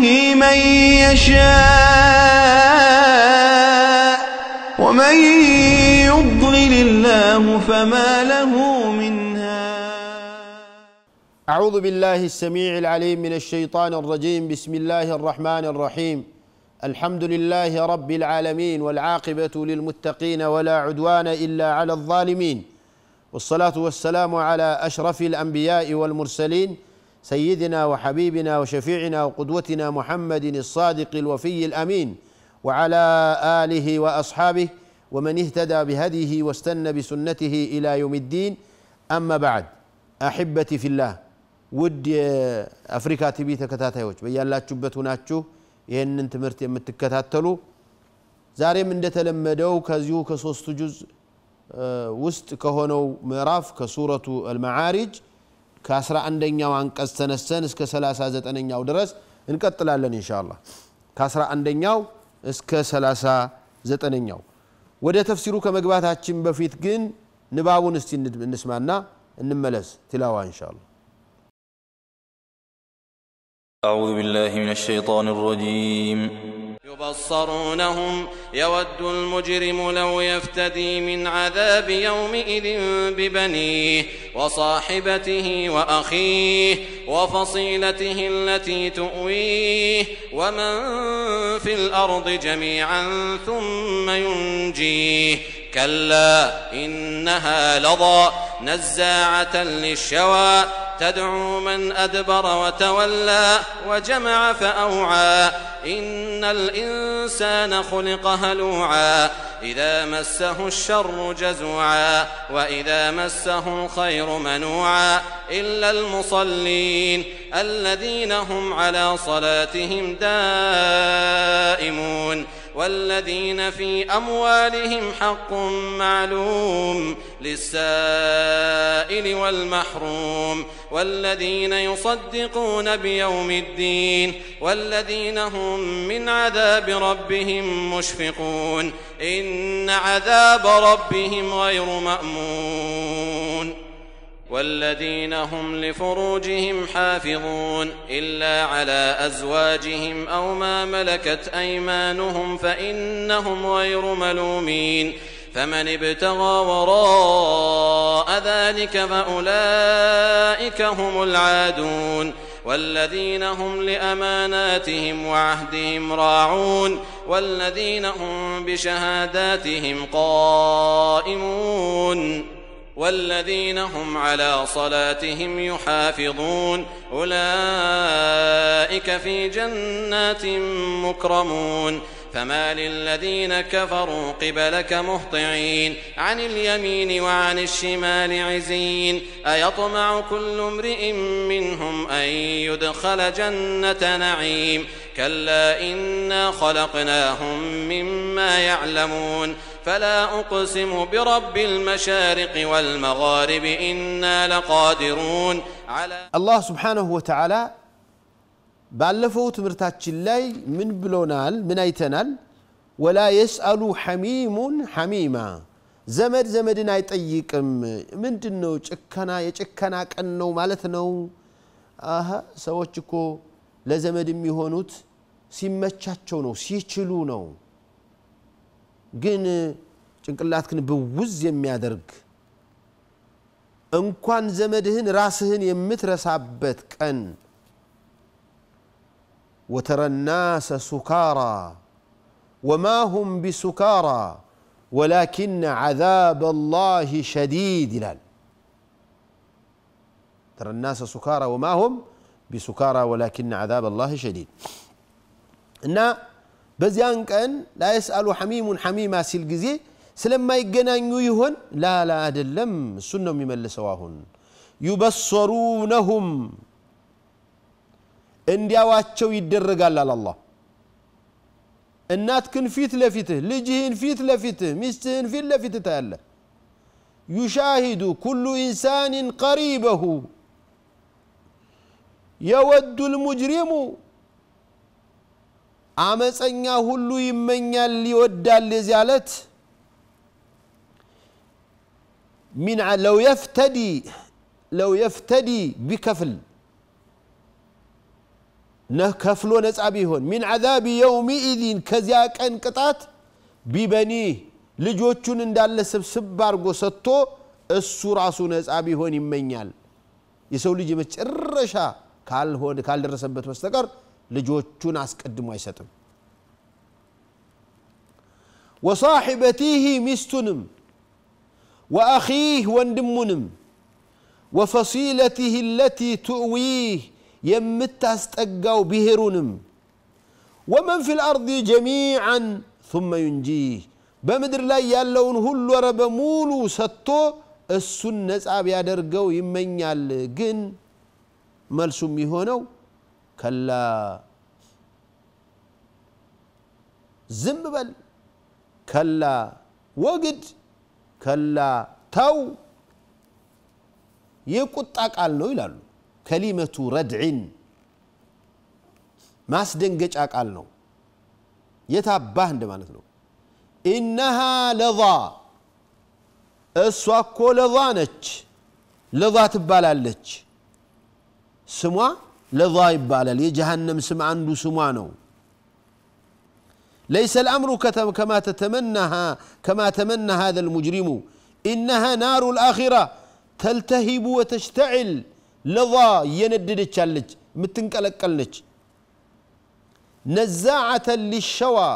به من يشاء ومن يضلل الله فما له من هاد أعوذ بالله السميع العليم من الشيطان الرجيم بسم الله الرحمن الرحيم الحمد لله رب العالمين والعاقبة للمتقين ولا عدوان إلا على الظالمين والصلاة والسلام على أشرف الأنبياء والمرسلين سيدنا وحبيبنا وشفيعنا وقدوتنا محمد الصادق الوفي الامين وعلى اله واصحابه ومن اهتدى بهديه واستنى بسنته الى يوم الدين اما بعد احبتي في الله ውድ የአፍሪካ ቲቪ ተከታታዮች በያላችሁበት ሁናችሁ ይህንን ትምህርት የምትከታተሉ ዛሬም እንደተለመደው ከዚሁ ከሶስቱ ጁዝ ውስጥ ከሆነው ምዕራፍ ከሱረቱ አልመዓሪጅ ከ11ኛው አንቀጽ ተነስተን እስከ 39ኛው ድረስ እንቀጥላለን እንሻላ ከ11ኛው እስከ 39ኛው ወደ ተፍሲሩ ከመግባታችን በፊት ግን ንባቡን እስቲ እንስማና እንመለስ ትላዋ እንሻላ أعوذ بالله من الشيطان الرجيم يبصرونهم يود المجرم لو يفتدي من عذاب يومئذ ببنيه وصاحبته وأخيه وفصيلته التي تؤويه ومن في الأرض جميعا ثم ينجيه كلا إنها لظى نزاعة للشوى تدعو من أدبر وتولى وجمع فأوعى إن الإنسان خلق هلوعا إذا مسه الشر جزوعا وإذا مسه الخير منوعا إلا المصلين الذين هم على صلاتهم دائمون والذين في أموالهم حق معلوم للسائل والمحروم والذين يصدقون بيوم الدين والذين هم من عذاب ربهم مشفقون إن عذاب ربهم غير مأمون والذين هم لفروجهم حافظون إلا على أزواجهم أو ما ملكت أيمانهم فإنهم غير ملومين فمن ابتغى وراء ذلك فأولئك هم العادون والذين هم لأماناتهم وعهدهم راعون والذين هم بشهاداتهم قائمون والذين هم على صلاتهم يحافظون أولئك في جنات مكرمون فما للذين كفروا قبلك مهطعين عن اليمين وعن الشمال عزين أيطمع كل امرئ منهم أن يدخل جنة نعيم كلا إنا خلقناهم مما يعلمون فلا أقسم برب المشارق والمغارب إنا لقادرون على الله سبحانه وتعالى بألفوت مرتاج الليل من بلونال من أيتنال ولا يسأل حميم حميما زمد زمدنا يطيقم من دنو چكنا يچكنا كنو مالتنو اها سوچكو لزمد ميهونوت سيمچاچو نو سيچلو نو سي ግን ጭንቅላትክን ብውዝ የሚያደርግ እንኳን ዘመድህን ራስህን የምትረሳበት ቀን ወተረ ናሰ ሱካራ ወማ ሁም ቢሱካራ ወላኪነ ዓዛብ ላህ ሸዲድ ይላል። ተረ ናሰ ሱካራ ወማ ሁም ቢሱካራ ወላኪነ ዓዛብ ላህ ሸዲድ እና በዚያን ቀን ላየስአሉ ሐሚሙን ሐሚማ ሲል ጊዜ ስለማይገናኙ ይሆን ላላ አይደለም እሱን ነው የሚመልሰው አሁን ዩበሰሩነሁም እንዲያዋቸው ይደረጋል አለ አላህ እናትክን ፊት ለፊትህ ልጅህን ፊት ለፊትህ ሚስትህን ፊት ለፊትህ ታያለህ يشاهد كل إنسان قريبه يود المجرم አመፀኛ ሁሉ ይመኛል ይወዳል የዚያ ዕለት ሚን ለው የፍተዲ ለው የፍተዲ ቢከፍል ከፍሎ ነፃ ቢሆን ሚን ዓዛቢ የውሚ ኢዚን ከዚያ ቀን ቅጣት ቢበኒህ ልጆቹን እንዳለ ስብስብ አድርጎ ሰጥቶ እሱ ራሱ ነፃ ቢሆን ይመኛል የሰው ልጅ የመጨረሻ ካልደረሰበት በስተቀር ልጆቹን አስቀድሞ አይሰጥም ወሳሒበቲህ ሚስቱንም ወአኺህ ወንድሙንም ወፈሲለቲህ ለቲ ቱእዊህ የምታስጠጋው ብሔሩንም ወመን ፊ ልአርض ጀሚዓን ثመ ዩንጂህ በምድር ላይ ያለውን ሁሉ ረ በሙሉ ሰጥቶ እሱን ነጻ ቢያደርገው ይመኛል ግን መልሱም የሆነው ከላ ዝም በል ከላ ወግድ ከላ ተው የቁጣ ቃል ነው ይላሉ ከሊመቱ ረድዕን ማስደንገጫ ቃል ነው የታባህ እንደ ማለት ነው ኢነሃ ለዛ እሷ እኮ ለዛ ነች ለዛ ትባላለች ስሟ لذا يبالل يجهنم سمع عنده سمانه ليس الأمر كما تتمنى كما تمنى هذا المجرم إنها نار الآخرة تلتهب وتشتعل لذا يندد تشالج متنقلقلج نزاعة للشوى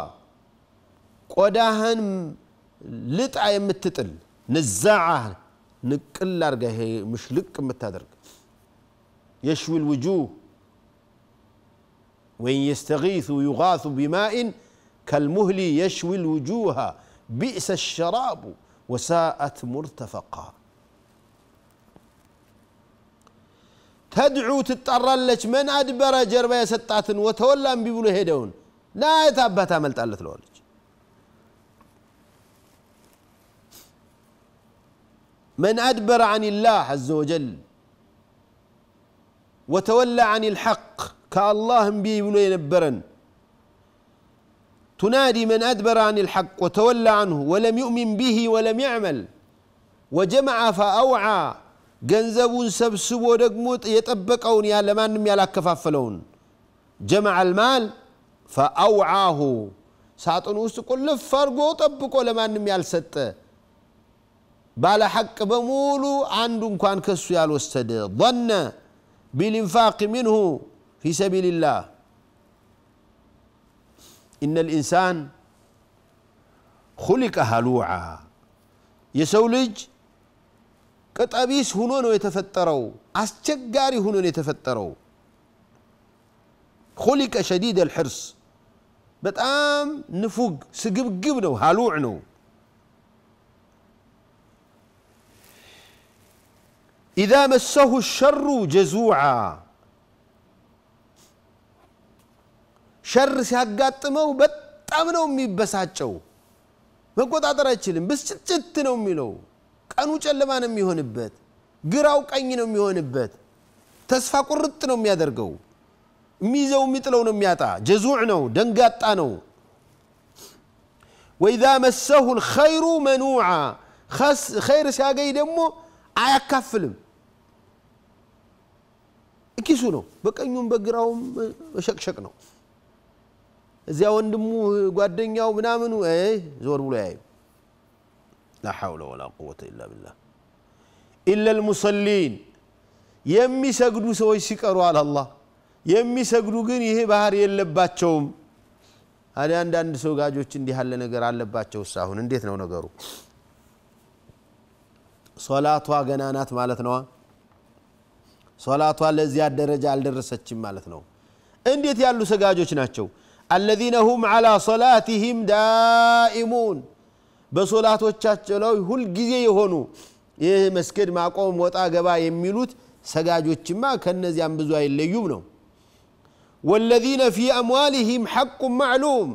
قداهن لطع يمتطل نزاعة نقل ارغه مش لك متادرك يشوي الوجوه وإن يستغيث يغاث بماء كالمهل يشوي الوجوه بئس الشراب وساءت مرتفقا تدعو تتطرلش من أدبر جربا يسطات وتولى بيقولوا هيدون لا يتابت عملت قالت لولج من أدبر عن الله عز وجل وتولى عن الحق كالله بي بلو ينبرن تنادي من أدبر عن الحق وتولى عنه ولم يؤمن به ولم يعمل وجمع فأوعى جنزب سبسب ودقموت يتبقون يا لمن يلا كفافلون جمع المال فأوعاه ساعتون وسط كل فرق طبقوا ولا انم يالست بالا حق بمولو عندهم كان كسو يالوستد ظن بالانفاق منه في سبيل الله ان الانسان خلق هلوعا يسولج كتابيس هنون يتفتروا أستجاري هنون يتفتروا خلق شديد الحرص بتام نفوق سقب جبنو هلوعنو إذا مسه الشر جزوعا ሸር ሲያጋጥመው በጣም ነው የሚበሳጨው። መቆጣጠር አይችልም። ብስጭጭት ነው የሚለው። ቀኑ ጨለማ ነው የሚሆንበት። ግራው ቀኝ ነው የሚሆንበት። ተስፋ ቁርጥ ነው የሚያደርገው። የሚይዘው የሚጥለው ነው የሚያጣ። ጀዙዕ ነው፣ ደንጋጣ ነው። ወኢዛ መሰሁ ልኸይሩ መኑዓ ኸይር ሲያገኝ ደግሞ አያካፍልም። ኪሱ ነው፣ በቀኙም በግራውም መሸቅሸቅ ነው። እዚያ ወንድሙ ጓደኛው ምናምኑ ዞር ብሎ ያዩ ላ ሐውለ ወላ ቁወተ ኢላ ቢላህ ኢለ ልሙሰሊን የሚሰግዱ ሰዎች ሲቀሩ አለ የሚሰግዱ ግን ይሄ ባህር የለባቸውም ታዲያ አንዳንድ ሰው ጋጆች እንዲህ ያለ ነገር አለባቸው ሳሁን እንዴት ነው ነገሩ ሶላቷ ገና ናት ማለት ነዋ ሶላቷ ለዚያ ደረጃ አልደረሰችም ማለት ነው እንዴት ያሉ ሰጋጆች ናቸው الذين هم على صلاتهم دائمون በሶላቶቻቸው ላይ ሁል ጊዜ የሆኑ ይህ መስገድ ማቆም ወጣ ገባ የሚሉት ሰጋጆችማ ከነዚያም ብዙ አይለዩም ነው ወለዚነ ፊ አምዋሊሂም ሐቁን ማዕሉም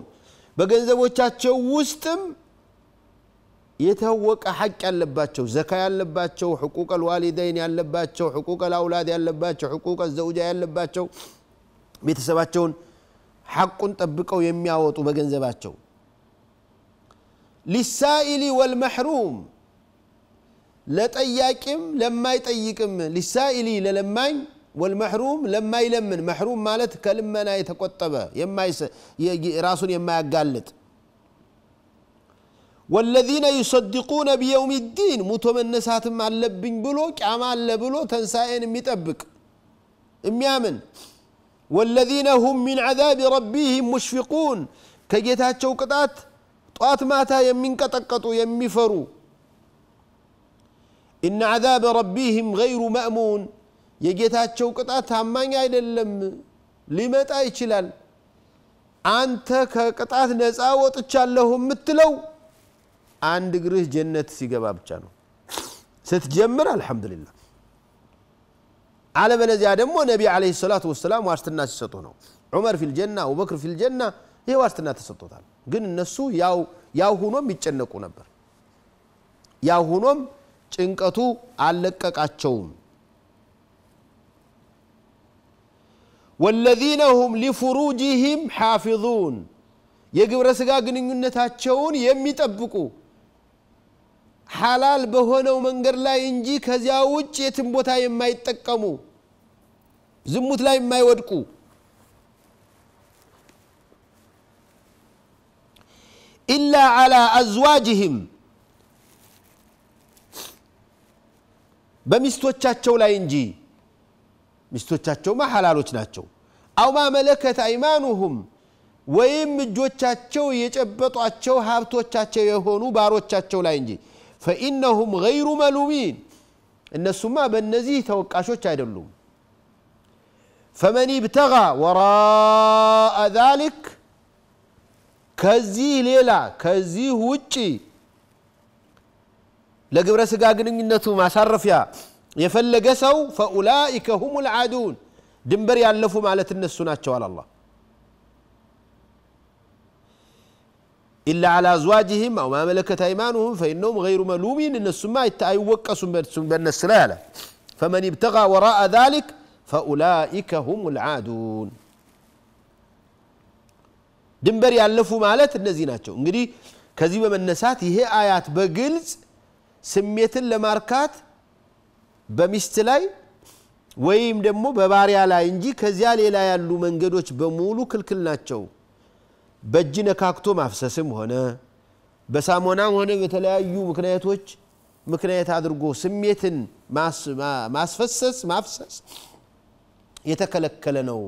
በገንዘቦቻቸው ውስጥም የታወቀ ሐቅ ያለባቸው ዘካ ያለባቸው ሕቁቅ ልዋሊደይን ያለባቸው ሕቁቅ ልአውላድ ያለባቸው ሕቁቅ ዘውጃ ያለባቸው ቤተሰባቸውን ሐቁን ጠብቀው የሚያወጡ በገንዘባቸው ሊሳኢሊ ወልመሕሩም ለጠያቂም ለማይጠይቅም ሊሳኢሊ ለለማኝ ወልመሕሩም ለማይለምን መሕሩም ማለት ከልመና የተቆጠበ ራሱን የማያጋልጥ ወለዚነ ዩሰድቁነ ቢየውም ዲን ሙቶ መነሳትም አለብኝ ብሎ ቂያማ አለ ብሎ ተንሳኤን የሚጠብቅ የሚያምን والذين هم من عذاب ربهم مشفقون كجيتها تشوكتات طات ماتا يمين كتكتو فرو إن عذاب ربهم غير مأمون يجيتها تشوكتات هم ما يعيد اللم لما تأيشلال أنت كتعث نزا تشال لهم متلو عند قريش جنة سيقباب جانو ستجمر الحمد لله አለበለዚያ ደግሞ ነቢ ለ ሰላቱ ወሰላም ዋስትና ሲሰጡ ነው ዑመር ፊልጀና አቡበክር ፊልጀና ይህ ዋስትና ተሰጥቶታል ግን እነሱ ያው ሁኖም ይጨነቁ ነበር ያው ሁኖም ጭንቀቱ አልለቀቃቸውም ወለዚነ ሁም ሊፍሩጅህም ሓፊዙን የግብረ ስጋ ግንኙነታቸውን የሚጠብቁ ሐላል በሆነው መንገድ ላይ እንጂ ከዚያ ውጭ የትም ቦታ የማይጠቀሙ ዝሙት ላይ የማይወድቁ ኢላ አላ አዝዋጅህም በሚስቶቻቸው ላይ እንጂ ሚስቶቻቸውማ ሐላሎች ናቸው አውማ መለከት አይማኑሁም ወይም እጆቻቸው የጨበጧቸው ሀብቶቻቸው የሆኑ ባሮቻቸው ላይ እንጂ فإنهم غير ملومين إن السماء بالنزيه توقع شو فمن ابتغى وراء ذلك كزي ليلا كزي وجي لقبر سقاقن انتو ما صرف يا يفلق سو فأولئك هم العادون دمبر يعلفوا مالة النسونات شوال الله إلا على أزواجهم أو ما ملكت أيمانهم فإنهم غير ملومين إن السماء يوقسوا بأن السلالة فمن ابتغى وراء ذلك فأولئك هم العادون ድንበር ያለፉ ማለት እነዚህ ናቸው እንግዲህ ከዚህ በመነሳት ይሄ አያት በግልጽ ስሜትን ለማርካት በሚስት ላይ ወይም ደግሞ በባሪያ ላይ እንጂ ከዚያ ሌላ ያሉ መንገዶች በሙሉ ክልክል ናቸው በእጅ ነካክቶ ማፍሰስም ሆነ በሳሞናም ሆነ በተለያዩ ምክንያቶች ምክንያት አድርጎ ስሜትን ማስፈሰስ ማፍሰስ የተከለከለ ነው።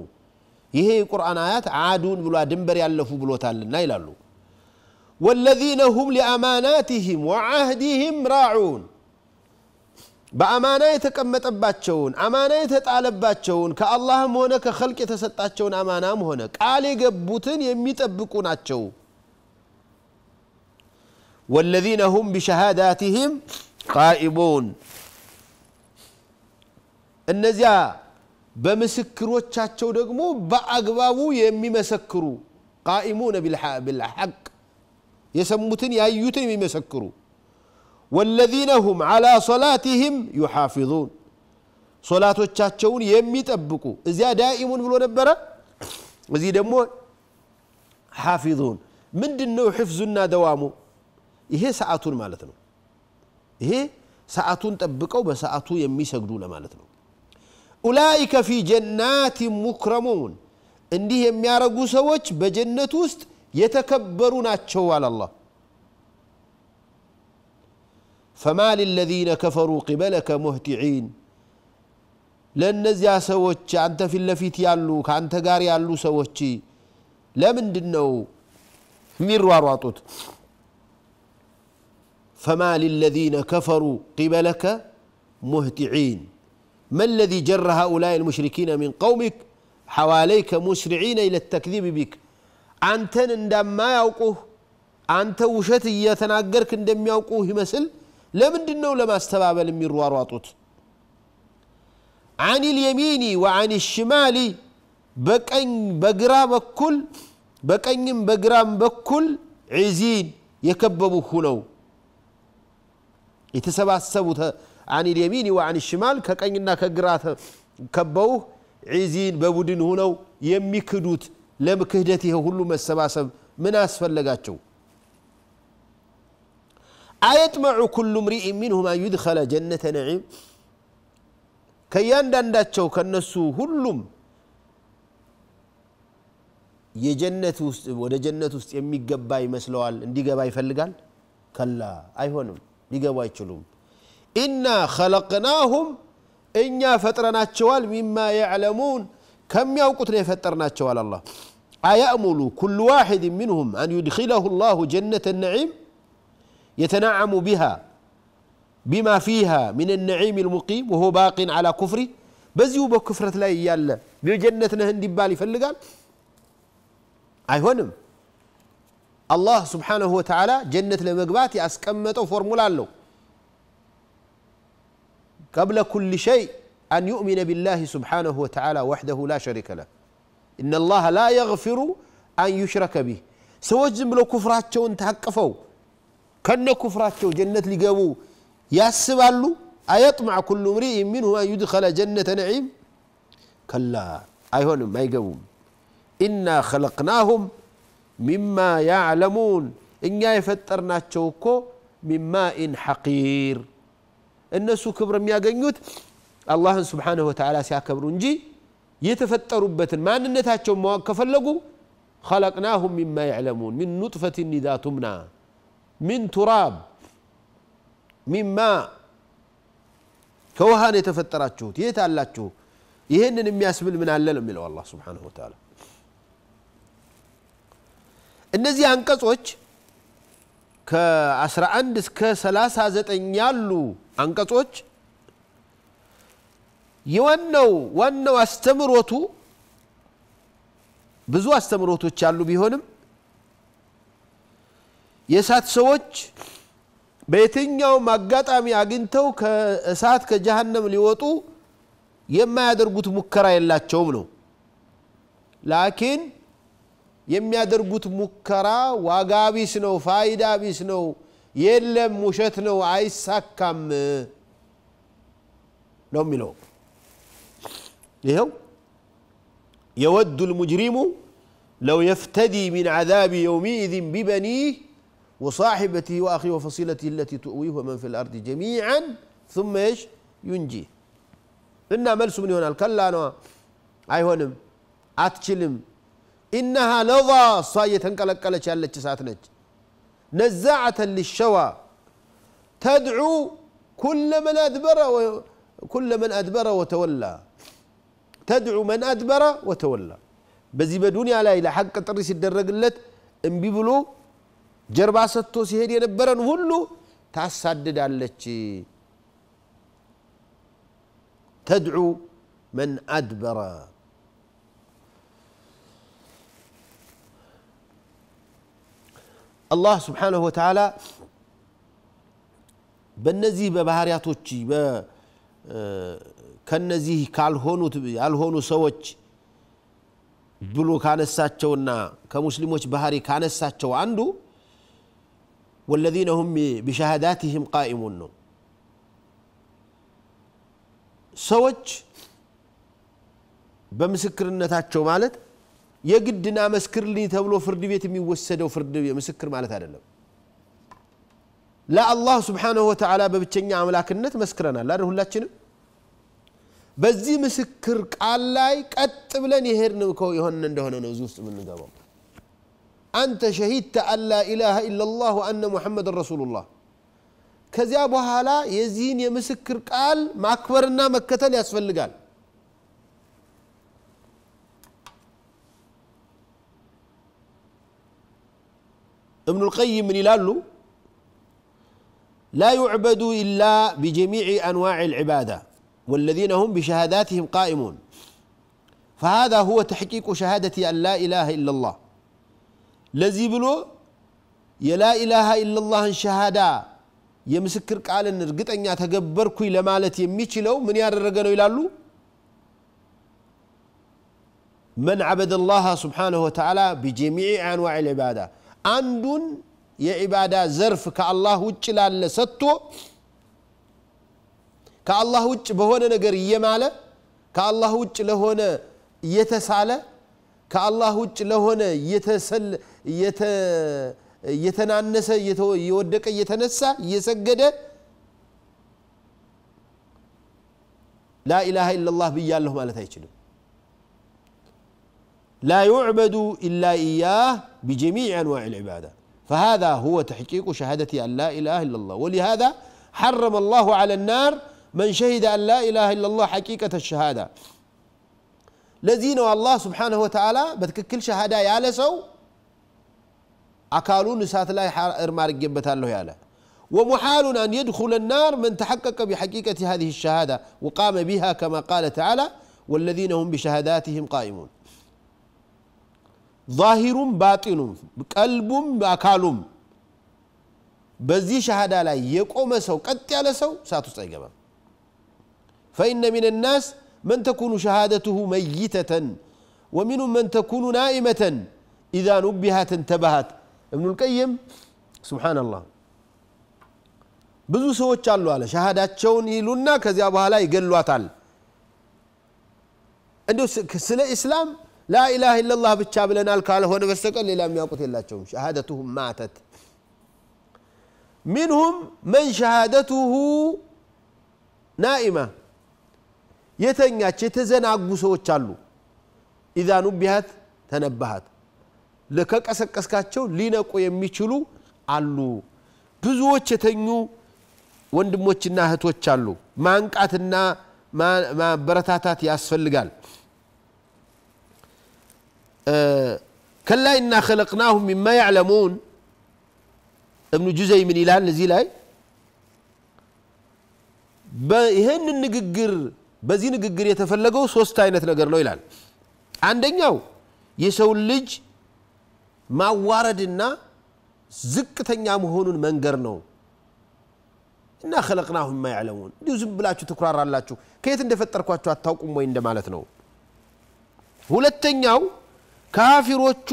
ይሄ የቁርአን አያት አዱን ብሏ ድንበር ያለፉ ብሎታልና ይላሉ። ወለዚነ ሁም ሊአማናትህም ወአህዲህም ራዑን بأمانة تكمت أباتشون أمانة تتعلى أباتشون كالله مونك خلق يتساتشون أمانة مونك آلي قبوتن يميت أبكوناتشو والذين هم بشهاداتهم قائمون النزيا بمسكرو تشاتشو دقمو بأقبابو يمي مسكرو قائمون بالحق يسموتن يأيوتن يمي مسكرو ወለዚነ ሁም ዓላ ሶላቲህም ዩሓፊዙን ሶላቶቻቸውን የሚጠብቁ እዚያ ዳኢሙን ብሎ ነበረ እዚህ ደግሞ ሓፊዙን ምንድን ነው ሕፍዙና ደዋሙ ይሄ ሰዓቱን ማለት ነው ይሄ ሰዓቱን ጠብቀው በሰዓቱ የሚሰግዱ ለማለት ነው ኡላይከ ፊ ጀናት ሙክረሙን እንዲህ የሚያረጉ ሰዎች በጀነት ውስጥ የተከበሩ ናቸው አላላህ فما للذين كفروا قبلك مهتعين ለእነዚያ ሰዎች አንተ ፊት ለፊት ያሉ ከአንተ ጋር ያሉ ሰዎች ለምንድን ነው የሚሯሯጡት ፈማ للذين ከፈሩ ቂበለከ ሙህጢዒን ما الذي جر هؤلاء المشركين من قومك حواليك مسرعين إلى التكذيب بك أنت عندما يوقوه أنت وشتي يتناقرك عندما يوقوه مثل ለምንድን ነው ለማስተባበል የሚሯሯጡት አን ልየሚኒ ወአን ሽማሊ በግራ በኩል በቀኝም በግራም በኩል ዒዚን የከበቡ ሁነው የተሰባሰቡት አን ልየሚኒ ወአን ሽማል ከቀኝና ከግራ ከበውህ ዒዚን በቡድን ሁነው የሚክዱት ለክህደት ይሄ ሁሉ መሰባሰብ ምን አስፈለጋቸው أيطمع كل امرئ منهما يدخل جنة نعيم كيان يندن داتشو نسو هلوم يجنة ودا جنة است يمي قباي مسلوال اندي قباي فلقال كلا ايهونم دي قباي تشلوم إنا خلقناهم إنا فترنا تشوال مما يعلمون كم يوقتنا فترنا تشوال الله أيأمل كل واحد منهم أن يدخله الله جنة النعيم يتنعم بها بما فيها من النعيم المقيم وهو باق على كفره بزيو بكفرت لا يالا بالجنة نهن ديبالي فلقال أيهنم الله سبحانه وتعالى جنة لمقبات أسكمت فورمولا له قبل كل شيء أن يؤمن بالله سبحانه وتعالى وحده لا شريك له إن الله لا يغفر أن يشرك به سوى جنب كفرات شون تهكفوا ከነ ኩፍራቸው ጀነት ሊገቡ ያስባሉ አየጥማዕ ኩሉ ምሪ ሚንሁ አን ዩድኸለ ጀነተ ነዒም ከላ አይሆንም አይገቡም ኢና ኸለቅናሁም ሚማ ያዕለሙን እኛ የፈጠርናቸው እኮ ሚማኢን ሐቂር እነሱ ክብር የሚያገኙት አላህን ስብሓንሁ ወተዓላ ሲያከብሩ እንጂ የተፈጠሩበትን ማንነታቸውን ማወቅ ከፈለጉ خلقناهم مما يعلمون من نطفة إذا تمنى من تراب من ماء كوهان يتفطراتشو تيت علاتشو يهنن يسبل من علل من الله سبحانه وتعالى النزي أنقصوش كأسرع عندس كسلاسة زت إن يالو أنقصوش يوانو وانو استمروتو بزو استمروتو تشالو بيهونم የእሳት ሰዎች በየትኛውም አጋጣሚ አግኝተው ከእሳት ከጀሃነም ሊወጡ የማያደርጉት ሙከራ የላቸውም ነው ላኪን የሚያደርጉት ሙከራ ዋጋ ቢስ ነው ፋይዳ ቢስ ነው የለም ውሸት ነው አይሳካም ነው የሚለው ይኸው የወዱ ልሙጅሪሙ ለው የፍተዲ ሚን ዓዛቢ የውሚኢዝን ቢበኒህ وصاحبته واخيه وفصيلته التي تؤويه ومن في الارض جميعا ثم ايش؟ ينجيه. انا ملسم من هنا الكلا انا اي هونم اتشلم انها لظى صاية تنقلق على شالك نزاعة للشوى تدعو كل من ادبر وكل من ادبر وتولى تدعو من ادبر وتولى بزي بدوني على الى حق الترس الدرقلت ام بيبلو ጀርባ ሰጥቶ ሲሄድ የነበረን ሁሉ ታሳድዳለች ተድዑ መን አድበረ አላህ ስብሓንሁ ወተዓላ በእነዚህ በባህርያቶች ከነዚህ ካልሆኑት ያልሆኑ ሰዎች ብሎ ካነሳቸውና ከሙስሊሞች ባህሪ ካነሳቸው አንዱ والذين هم بشهاداتهم قائمون ነው ሰዎች በምስክርነታቸው ማለት የግድና መስክርልኝ ተብሎ ፍርድ ቤት የሚወሰደው ፍርድ ምስክር ማለት አይደለም ለአላህ ስብሓንሁ ወተዓላ በብቸኛ አምላክነት መስክረናል አይደል ሁላችንም በዚህ ምስክር ቃል ላይ ቀጥ ብለን የሄድን የሆን እንደሆነ ነው እዚህ ውስጥ የምንገባው أنت شهدت أن لا إله إلا الله وأن محمد رسول الله كذي أبو هالا يزين يمسكر قال ما أكبرنا مكة ليسفل قال ابن القيم من إلاله لا يعبد إلا بجميع أنواع العبادة والذين هم بشهاداتهم قائمون فهذا هو تحقيق شهادة أن لا إله إلا الله ለዚህ ብሎ የላኢላሃ ኢለላህን ሸሃዳ የምስክር ቃልን እርግጠኛ ተገበርኩኝ ለማለት የሚችለው ምን ያደረገ ነው ይላሉ መን ዓበደ ላህ ስብሓንሁ ወተዓላ ቢጀሚዕ አንዋዕ ልዕባዳ አንዱን የዒባዳ ዘርፍ ከአላህ ውጭ ላለ ሰጥቶ ከአላህ ውጭ በሆነ ነገር እየማለ ከአላህ ውጭ ለሆነ እየተሳለ ከአላህ ውጭ ለሆነ እየተናነሰ እየወደቀ እየተነሳ እየሰገደ ላኢላሃ ኢላላህ ብያለሁ ማለት አይችልም لا يعبد إلا إياه بجميع أنواع العبادة فهذا هو تحقيق شهادة أن لا إله إلا الله ولهذا حرم الله على النار من شهد أن لا إله إلا الله حقيقة الشهادة الذين الله سبحانه وتعالى بتككل شهادة يا لسو አካሉን እሳት ላይ እርም አድርጌበታለሁ ያለ ومحال أن يدخل النار من تحقق بحقيقة هذه الشهادة وقام بها كما قال تعالى والذين هم بشهاداتهم قائمون ظاهر باطن قلب أكال بزي شهادة لا يقوم سو قد على سو ساتوس فإن من الناس من تكون شهادته ميتة ومنهم من تكون نائمة إذا نبهت انتبهت እብኑልቀይም ቀይም ብዙ ሰዎች አሉ አለ ሻሃዳቸውን ይሉና ከዚያ በኋላ ይገሏታል እንዲ ስለ ኢስላም ላኢላህ ኢላላህ ብቻ ብለናል ካልሆነ በስተቀር ሌላ የሚያውቁት የላቸውም ሸሃደትሁም ማተት ሚንሁም መን ሸሃደትሁ ናኢማ የተኛች የተዘናጉ ሰዎች አሉ ኢዛ ኑቢሃት ተነባሃት ከቀሰቀስካቸው ሊነቁ የሚችሉ አሉ። ብዙዎች የተኙ ወንድሞችና እህቶች አሉ። ማንቃትና ማበረታታት ያስፈልጋል። ከላ እና ከለቅናሁም ሚማ ያዕለሙን እብኑ ጁዘይ ምን ይላል እዚህ ላይ ይህን ንግግር በዚህ ንግግር የተፈለገው ሶስት አይነት ነገር ነው ይላል። አንደኛው የሰውን ልጅ ማዋረድና ዝቅተኛ መሆኑን መንገር ነው እና ከለቅናሁም ማ ያዕለሙን እንዲሁ ዝም ብላችሁ ትኩራራላችሁ ከየት እንደፈጠርኳችሁ አታውቁም ወይ እንደማለት ነው ሁለተኛው ካፊሮቹ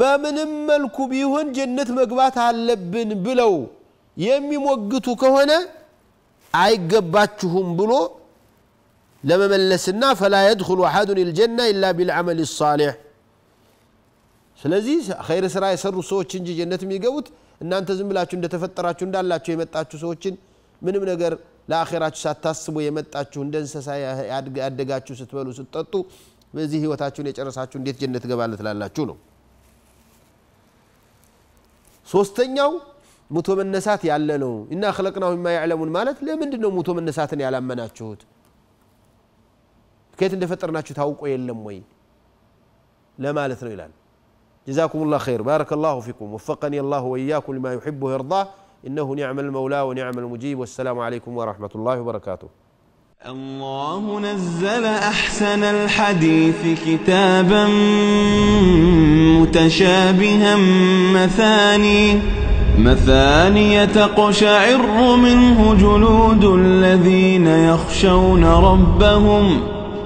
በምንም መልኩ ቢሆን ጀነት መግባት አለብን ብለው የሚሞግቱ ከሆነ አይገባችሁም ብሎ ለመመለስና ፈላ የድኹሉ አሐዱን ልጀና ኢላ ቢልዓመል ሳሌሕ ስለዚህ ኸይር ስራ የሰሩ ሰዎች እንጂ ጀነት የሚገቡት እናንተ ዝም ብላችሁ እንደተፈጠራችሁ እንዳላችሁ የመጣችሁ ሰዎችን ምንም ነገር ለአኼራችሁ ሳታስቡ የመጣችሁ እንደ እንስሳ ያደጋችሁ ስትበሉ ስትጠጡ በዚህ ህይወታችሁን የጨረሳችሁ እንዴት ጀነት ገባለ ትላላችሁ ነው ሶስተኛው ሙቶ መነሳት ያለ ነው እና ክለቅናሁ የማያዕለሙን ማለት ለምንድን ነው ሙቶ መነሳትን ያላመናችሁት فترنا شو ታውቆ የለም ወይ لا ነው ይላል جزاكم الله خير بارك الله فيكم وفقني الله وإياكم لما يحبه ويرضاه إنه نعم المولى ونعم المجيب والسلام عليكم ورحمة الله وبركاته الله نزل أحسن الحديث كتابا متشابها مثاني مثانية تقشعر منه جلود الذين يخشون ربهم